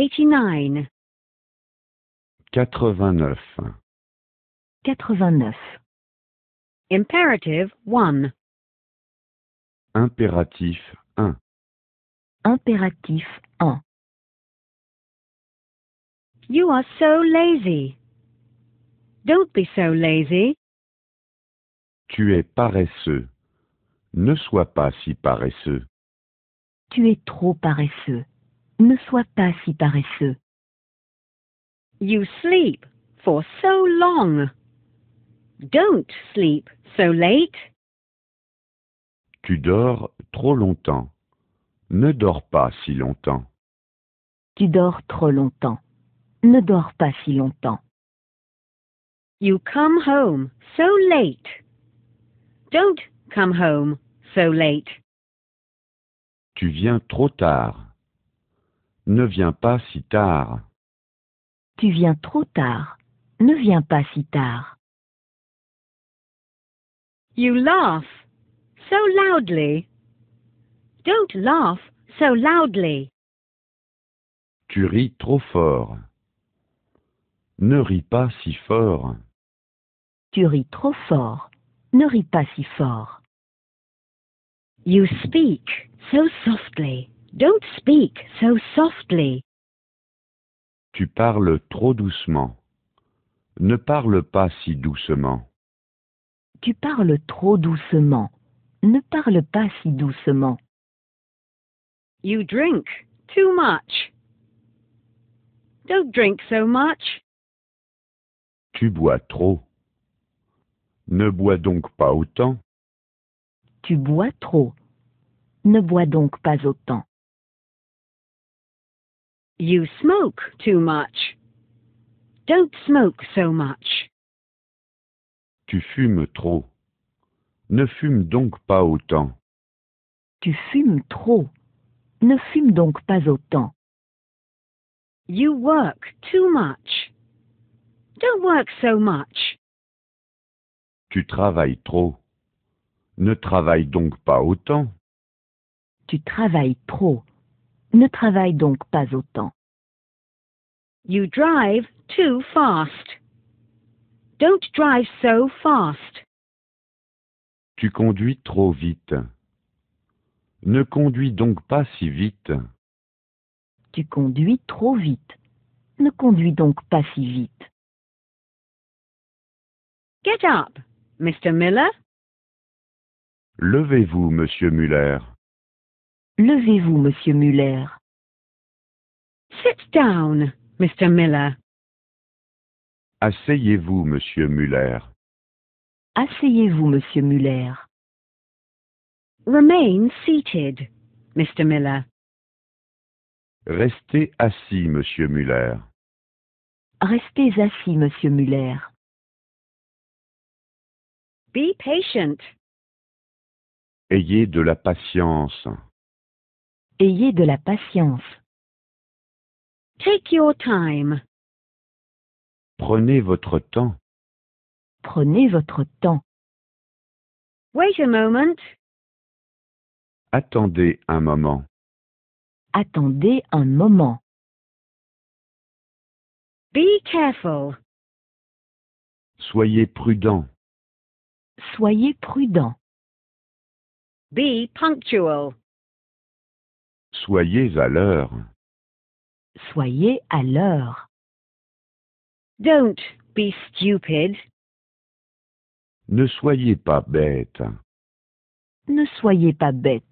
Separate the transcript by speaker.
Speaker 1: 89
Speaker 2: 89
Speaker 1: 89 Imperative 1
Speaker 2: Impératif 1
Speaker 1: Impératif 1 You are so lazy. Don't be so lazy.
Speaker 3: Tu es paresseux. Ne sois pas si paresseux.
Speaker 1: Tu es trop paresseux. Ne sois pas si paresseux. You sleep for so long. Don't sleep so late.
Speaker 3: Tu dors trop longtemps. Ne dors pas si longtemps.
Speaker 1: Tu dors trop longtemps. Ne dors pas si longtemps. You come home so late. Don't come home so late.
Speaker 3: Tu viens trop
Speaker 2: tard. Ne viens pas si tard.
Speaker 1: Tu viens trop tard. Ne viens pas si tard. You laugh so loudly. Don't laugh so loudly.
Speaker 3: Tu ris trop fort. Ne ris pas si fort.
Speaker 1: Tu ris trop fort. Ne ris pas si fort. You speak so softly. Don't speak so softly.
Speaker 3: Tu parles trop doucement. Ne parle pas si doucement.
Speaker 1: Tu parles trop doucement. Ne parle pas si doucement. You drink too much. Don't drink so much.
Speaker 3: Tu bois trop. Ne bois donc pas autant.
Speaker 1: Tu bois trop. Ne bois donc pas autant. You smoke too much. Don't smoke so much.
Speaker 2: Tu fumes trop.
Speaker 3: Ne fume donc pas autant.
Speaker 1: Tu fumes trop. Ne fume donc pas autant. You work too much. Don't work so much.
Speaker 3: Tu travailles trop. Ne travaille donc pas autant.
Speaker 1: Tu travailles trop ne travaille donc pas autant. You drive too fast. Don't drive so fast.
Speaker 3: Tu conduis trop vite. Ne conduis donc pas si
Speaker 2: vite.
Speaker 1: Tu conduis trop vite. Ne conduis donc pas si vite. Get up, Mr. Miller.
Speaker 2: Levez-vous, Monsieur Muller. Levez-vous,
Speaker 1: monsieur Muller. Sit down, Mr. Miller.
Speaker 2: Asseyez-vous, monsieur Muller.
Speaker 1: Asseyez-vous, monsieur Muller. Remain seated, Mr. Miller.
Speaker 2: Restez assis, monsieur Muller.
Speaker 1: Restez assis, monsieur Muller. Be patient.
Speaker 2: Ayez de la patience.
Speaker 1: Ayez de la patience. Take your time.
Speaker 2: Prenez votre temps.
Speaker 1: Prenez votre temps. Wait a moment.
Speaker 2: Attendez un moment.
Speaker 1: Attendez un moment. Be careful.
Speaker 2: Soyez prudent.
Speaker 1: Soyez prudent. Be punctual.
Speaker 2: Soyez à l'heure.
Speaker 1: Soyez à l'heure. Don't be stupid.
Speaker 2: Ne soyez pas bête.
Speaker 1: Ne soyez pas bête.